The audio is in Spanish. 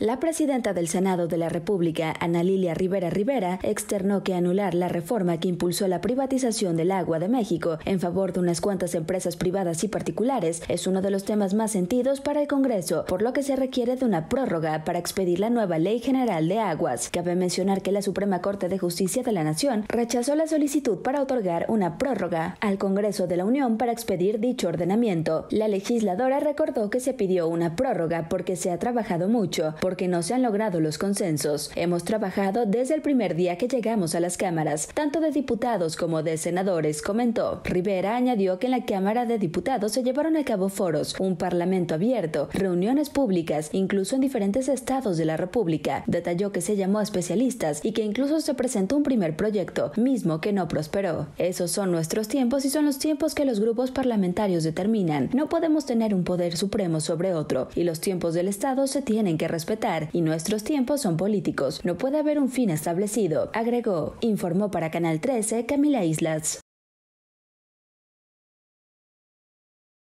La presidenta del Senado de la República, Ana Lilia Rivera Rivera, externó que anular la reforma que impulsó la privatización del agua de México en favor de unas cuantas empresas privadas y particulares es uno de los temas más sentidos para el Congreso, por lo que se requiere de una prórroga para expedir la nueva Ley General de Aguas. Cabe mencionar que la Suprema Corte de Justicia de la Nación rechazó la solicitud para otorgar una prórroga al Congreso de la Unión para expedir dicho ordenamiento. La legisladora recordó que se pidió una prórroga porque se ha trabajado mucho, porque no se han logrado los consensos. Hemos trabajado desde el primer día que llegamos a las cámaras, tanto de diputados como de senadores, comentó. Rivera añadió que en la Cámara de Diputados se llevaron a cabo foros, un parlamento abierto, reuniones públicas, incluso en diferentes estados de la República. Detalló que se llamó a especialistas y que incluso se presentó un primer proyecto, mismo que no prosperó. Esos son nuestros tiempos y son los tiempos que los grupos parlamentarios determinan. No podemos tener un poder supremo sobre otro y los tiempos del Estado se tienen que respetar y nuestros tiempos son políticos. No puede haber un fin establecido, agregó. Informó para Canal 13 Camila Islas.